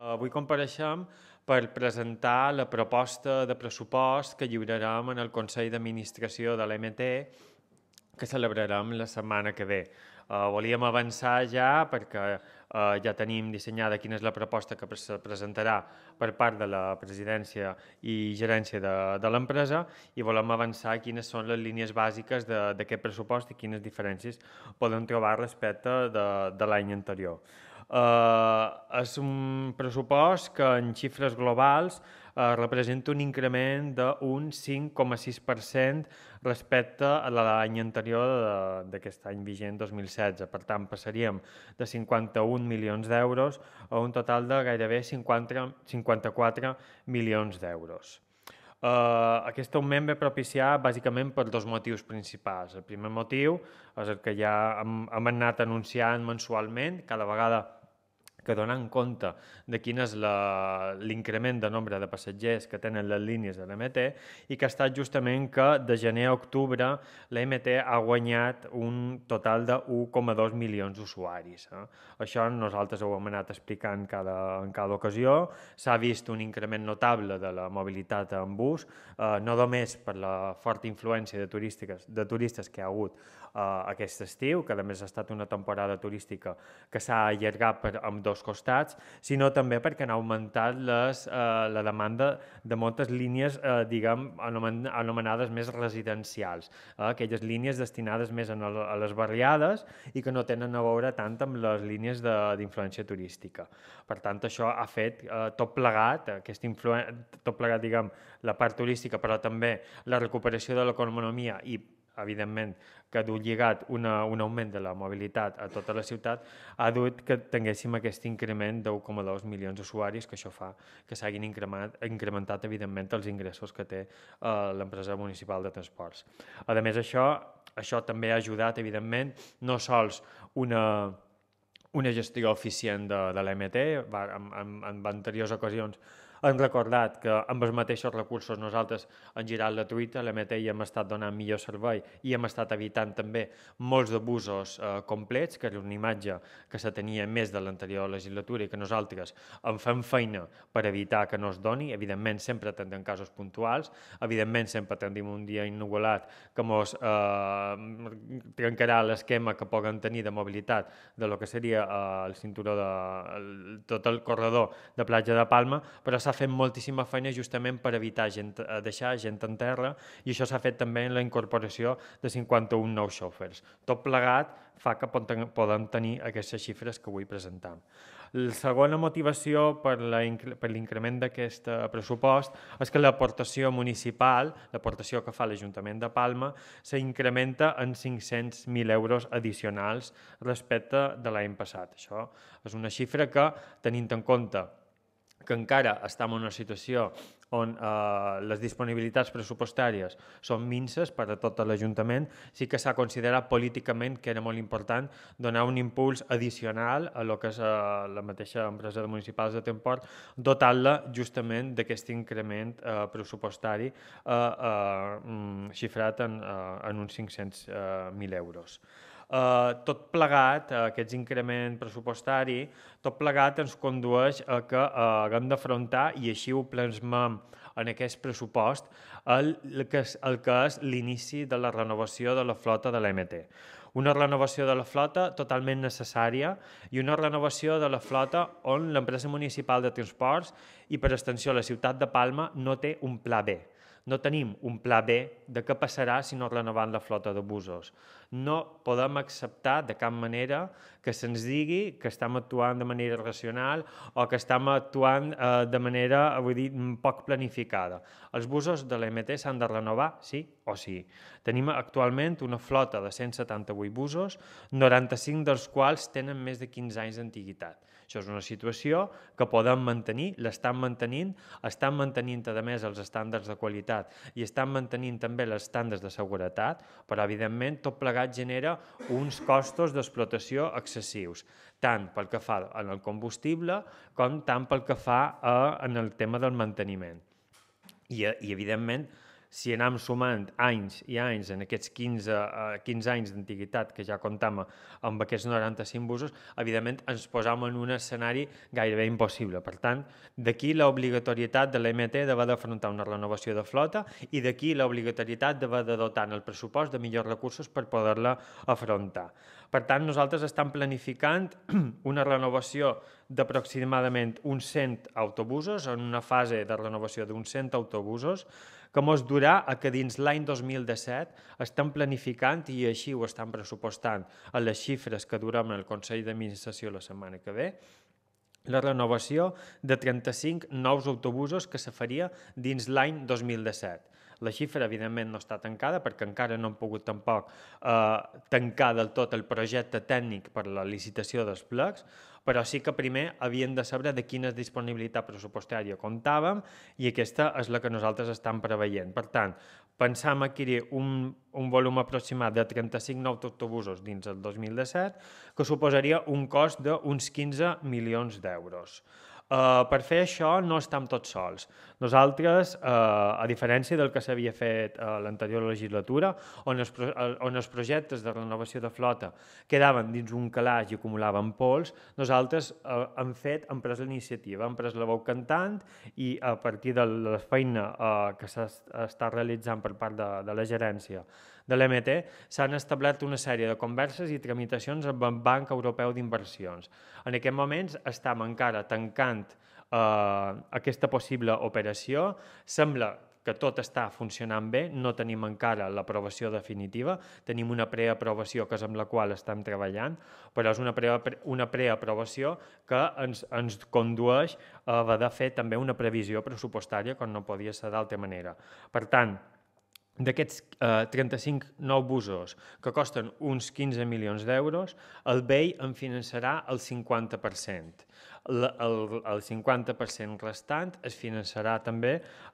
Avui eh, compareixem per presentar la proposta de pressupost que lliurarem en el Consell d'Administració de l'MT que celebrarem la setmana que ve. Uh, volíem avançar ja perquè uh, ja tenim dissenyada quina és la proposta que es presentarà per part de la presidència i gerència de, de l'empresa i volem avançar quines són les línies bàsiques d'aquest pressupost i quines diferències poden trobar respecte de, de l'any anterior eh, és un pressupost que en xifres globals uh, representa un increment d'un 5,6% respecte a l'any anterior d'aquest any vigent 2016. Per tant, passaríem de 51 milions d'euros a un total de gairebé 50, 54 milions d'euros. Eh, uh, aquest augment ve propiciar bàsicament per dos motius principals. El primer motiu és el que ja hem, hem anat anunciant mensualment, cada vegada que donant compte de quin és l'increment de nombre de passatgers que tenen les línies de l'MT i que ha estat justament que de gener a octubre l'MT ha guanyat un total de 1,2 milions d'usuaris. Eh? Això nosaltres ho hem anat explicant cada, en cada ocasió. S'ha vist un increment notable de la mobilitat en bus, eh, no només per la forta influència de, turístiques, de turistes que ha hagut eh, aquest estiu, que a més ha estat una temporada turística que s'ha allargat per, amb dos costats, sinó també perquè han augmentat les, eh, la demanda de moltes línies, eh, diguem, anomenades més residencials, eh, aquelles línies destinades més en el, a les barriades i que no tenen a veure tant amb les línies d'influència turística. Per tant, això ha fet eh, tot plegat, aquest tot plegat, diguem, la part turística, però també la recuperació de l'economia i evidentment, que du lligat una, un augment de la mobilitat a tota la ciutat, ha dut que tinguéssim aquest increment d'1,2 milions d'usuaris, que això fa que s'hagin incrementat, incrementat, evidentment, els ingressos que té eh, l'empresa municipal de transports. A més, això, això també ha ajudat, evidentment, no sols una una gestió eficient de, de l'MT, en, en, en anteriors ocasions han recordat que amb els mateixos recursos nosaltres hem girat la truita, la meta hem estat donant millor servei i hem estat evitant també molts abusos eh, complets, que era una imatge que se tenia més de l'anterior legislatura i que nosaltres en fem feina per evitar que no es doni. Evidentment, sempre atendem casos puntuals, evidentment, sempre atendim un dia inigualat que mos eh, trencarà l'esquema que puguen tenir de mobilitat de lo que seria eh, el cinturó de el, tot el corredor de platja de Palma, però s'ha s'ha fet moltíssima feina justament per evitar gent, eh, deixar gent en terra i això s'ha fet també en la incorporació de 51 nous xòfers. Tot plegat fa que podem tenir aquestes xifres que avui presentam. La segona motivació per l'increment d'aquest eh, pressupost és que l'aportació municipal, l'aportació que fa l'Ajuntament de Palma, s'incrementa en 500.000 euros addicionals respecte de l'any passat. Això és una xifra que, tenint en compte que encara estem en una situació on eh, les disponibilitats pressupostàries són minces per a tot l'Ajuntament, sí que s'ha considerat políticament que era molt important donar un impuls addicional a lo que és eh, la mateixa empresa de municipals de transport, dotant-la justament d'aquest increment eh, pressupostari eh, eh, mm, xifrat en, eh, en uns 500.000 eh, euros. Eh, tot plegat, eh, aquest increment pressupostari, tot plegat ens condueix a que eh, haguem d'afrontar, i així ho plasmem en aquest pressupost, el, el que és, el que és l'inici de la renovació de la flota de l'MT una renovació de la flota totalment necessària i una renovació de la flota on l'empresa municipal de transports i per extensió la ciutat de Palma no té un pla B. No tenim un pla B de què passarà si no renovant la flota de busos no podem acceptar de cap manera que se'ns digui que estem actuant de manera racional o que estem actuant eh, de manera, vull dir, poc planificada. Els busos de l'MT s'han de renovar, sí o sí. Tenim actualment una flota de 178 busos, 95 dels quals tenen més de 15 anys d'antiguitat. Això és una situació que podem mantenir, l'estan mantenint, estan mantenint, a més, els estàndards de qualitat i estan mantenint també els estàndards de seguretat, però, evidentment, tot plegat plegat genera uns costos d'explotació excessius, tant pel que fa en el combustible com tant pel que fa a, eh, en el tema del manteniment. I, eh, i evidentment, si anem sumant anys i anys, en aquests 15, 15 eh, anys d'antiguitat que ja comptam amb aquests 95 busos, evidentment ens posam en un escenari gairebé impossible. Per tant, d'aquí l'obligatorietat de l'MT d'haver d'afrontar una renovació de flota i d'aquí l'obligatorietat d'haver de dotar en el pressupost de millors recursos per poder-la afrontar. Per tant, nosaltres estem planificant una renovació d'aproximadament uns 100 autobusos, en una fase de renovació d'uns 100 autobusos, que mos durà a que dins l'any 2017 estem planificant i així ho estan pressupostant a les xifres que durem el Consell d'Administració la setmana que ve, la renovació de 35 nous autobusos que se faria dins l'any 2017 la xifra, evidentment, no està tancada perquè encara no han pogut tampoc eh, tancar del tot el projecte tècnic per la licitació dels plecs, però sí que primer havien de saber de quina disponibilitat pressupostària comptàvem i aquesta és la que nosaltres estem preveient. Per tant, pensam adquirir un, un volum aproximat de 35 nous autobusos dins el 2017, que suposaria un cost d'uns 15 milions d'euros. Uh, per fer això no estem tots sols. Nosaltres, eh, a diferència del que s'havia fet a eh, l'anterior legislatura, on els, on els projectes de renovació de flota quedaven dins un calaix i acumulaven pols, nosaltres eh, hem fet, hem pres la iniciativa, hem pres la veu cantant i a partir de la feina eh, que s'està realitzant per part de, de la gerència de l'MT, s'han establert una sèrie de converses i tramitacions amb el Banc Europeu d'Inversions. En aquest moments estem encara tancant eh, aquesta possible operació. Sembla que tot està funcionant bé, no tenim encara l'aprovació definitiva, tenim una preaprovació que és amb la qual estem treballant, però és una, pre una preaprovació que ens, ens condueix a haver de fer també una previsió pressupostària com no podia ser d'altra manera. Per tant, D'aquests eh, 35 nou busos, que costen uns 15 milions d'euros, el BEI en finançarà el 50%. El, el, el 50% restant es finançarà també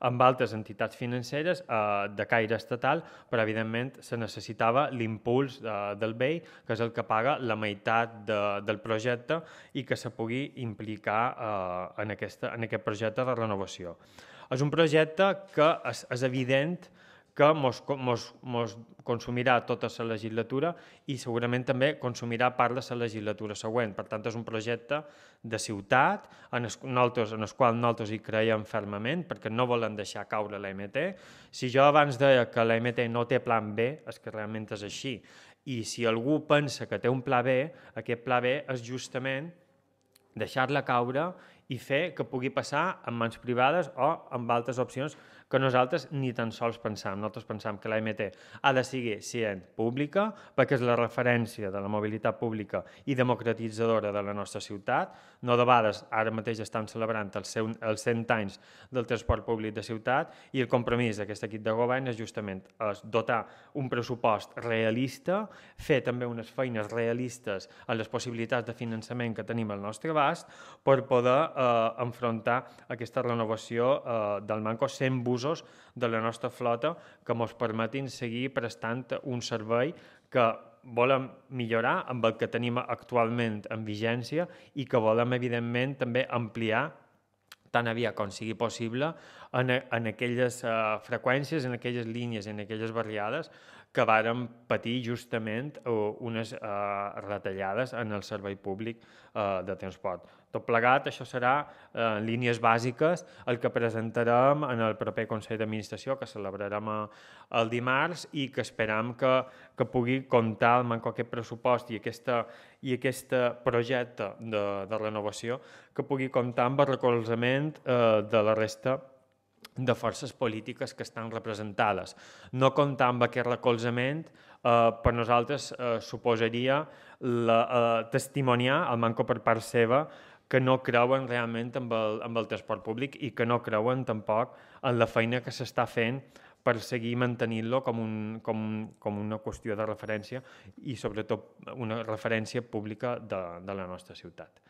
amb altres entitats financeres eh, de caire estatal, però evidentment se necessitava l'impuls de, eh, del BEI, que és el que paga la meitat de, del projecte i que se pugui implicar eh, en, aquesta, en aquest projecte de renovació. És un projecte que és, és evident que que mos, mos, mos consumirà tota la legislatura i segurament també consumirà part de la legislatura següent. Per tant, és un projecte de ciutat en el, nosaltres, en el qual nosaltres hi creiem fermament perquè no volen deixar caure l'AMT. Si jo abans deia que l'AMT no té plan B, és que realment és així. I si algú pensa que té un pla B, aquest pla B és justament deixar-la caure i fer que pugui passar en mans privades o amb altres opcions que nosaltres ni tan sols pensam. Nosaltres pensam que l'AMT ha de seguir sent pública perquè és la referència de la mobilitat pública i democratitzadora de la nostra ciutat. No de vegades, ara mateix estan celebrant els, seu, els 100 anys del transport públic de ciutat i el compromís d'aquest equip de govern és justament és dotar un pressupost realista, fer també unes feines realistes a les possibilitats de finançament que tenim al nostre abast per poder eh, enfrontar aquesta renovació eh, del Manco sent usos de la nostra flota que ens permetin seguir prestant un servei que volem millorar amb el que tenim actualment en vigència i que volem, evidentment, també ampliar tan aviat com sigui possible en, en aquelles uh, freqüències, en aquelles línies, en aquelles barriades que varen patir justament unes eh, retallades en el servei públic eh, de transport. Tot plegat, això serà eh, en eh, línies bàsiques el que presentarem en el proper Consell d'Administració que celebrarem eh, el dimarts i que esperam que, que pugui comptar amb aquest pressupost i aquesta, i aquest projecte de, de renovació que pugui comptar amb el recolzament eh, de la resta de de forces polítiques que estan representades. No comptar amb aquest recolzament eh, per nosaltres eh, suposaria la, eh, testimoniar el manco per part seva que no creuen realment amb el, amb el transport públic i que no creuen tampoc en la feina que s'està fent per seguir mantenint-lo com, un, com, com una qüestió de referència i sobretot una referència pública de, de la nostra ciutat.